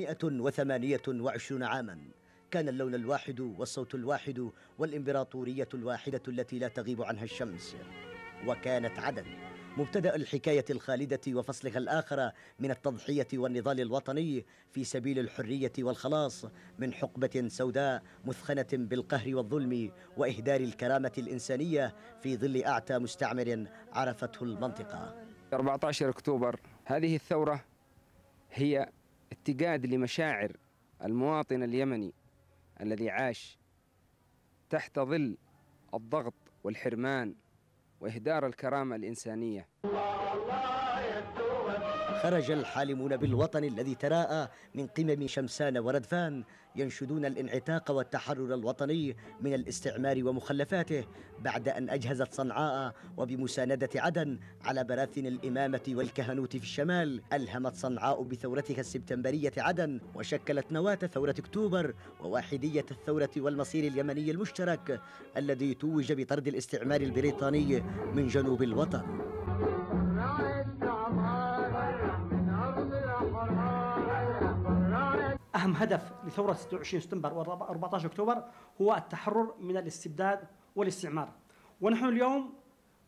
128 عاما كان اللون الواحد والصوت الواحد والإمبراطورية الواحدة التي لا تغيب عنها الشمس وكانت عدن مبتدأ الحكاية الخالدة وفصلها الآخر من التضحية والنضال الوطني في سبيل الحرية والخلاص من حقبة سوداء مثخنة بالقهر والظلم وإهدار الكرامة الإنسانية في ظل أعتى مستعمر عرفته المنطقة 14 أكتوبر هذه الثورة هي اتقاد لمشاعر المواطن اليمني الذي عاش تحت ظل الضغط والحرمان واهدار الكرامه الانسانيه خرج الحالمون بالوطن الذي تراءى من قمم شمسان وردفان ينشدون الانعتاق والتحرر الوطني من الاستعمار ومخلفاته بعد أن أجهزت صنعاء وبمساندة عدن على براثن الإمامة والكهنوت في الشمال ألهمت صنعاء بثورتها السبتمبرية عدن وشكلت نواة ثورة أكتوبر وواحدية الثورة والمصير اليمني المشترك الذي توج بطرد الاستعمار البريطاني من جنوب الوطن أهم هدف لثورة 26 سبتمبر و 14 أكتوبر هو التحرر من الاستبداد والاستعمار ونحن اليوم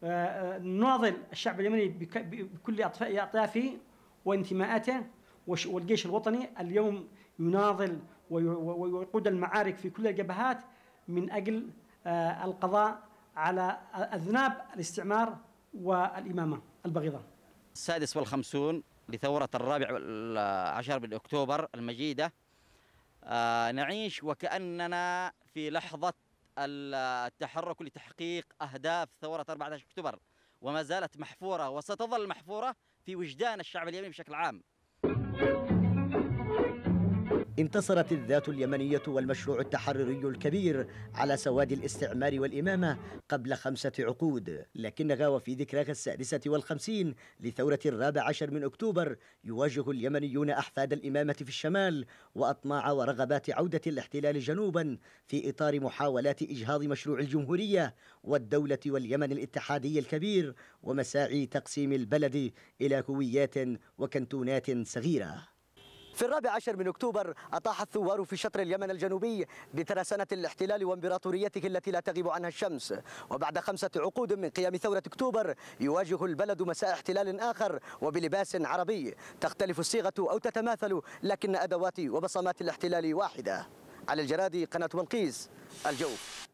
آه، آه، نناضل الشعب اليمني بكل أطيافه وانتماءاته والجيش الوطني اليوم يناضل ويقود المعارك في كل الجبهات من أجل آه، القضاء على أذناب الاستعمار والإمامة البغيضه. السادس والخمسون لثورة الرابع عشر من أكتوبر المجيدة آه، نعيش وكأننا في لحظة التحرك لتحقيق أهداف ثورة 14 أكتوبر وما زالت محفورة وستظل محفورة في وجدان الشعب اليمني بشكل عام انتصرت الذات اليمنية والمشروع التحرري الكبير على سواد الاستعمار والإمامة قبل خمسة عقود لكنها وفي ذكراها السادسة والخمسين لثورة الرابع عشر من أكتوبر يواجه اليمنيون أحفاد الإمامة في الشمال وأطماع ورغبات عودة الاحتلال جنوبا في إطار محاولات إجهاض مشروع الجمهورية والدولة واليمن الاتحادي الكبير ومساعي تقسيم البلد إلى هويات وكنتونات صغيرة في الرابع عشر من أكتوبر أطاح الثوار في شطر اليمن الجنوبي بترسانة الاحتلال وامبراطوريته التي لا تغيب عنها الشمس وبعد خمسة عقود من قيام ثورة أكتوبر يواجه البلد مساء احتلال آخر وبلباس عربي تختلف الصيغة أو تتماثل لكن أدوات وبصمات الاحتلال واحدة على الجرادي قناة بلقيس الجوف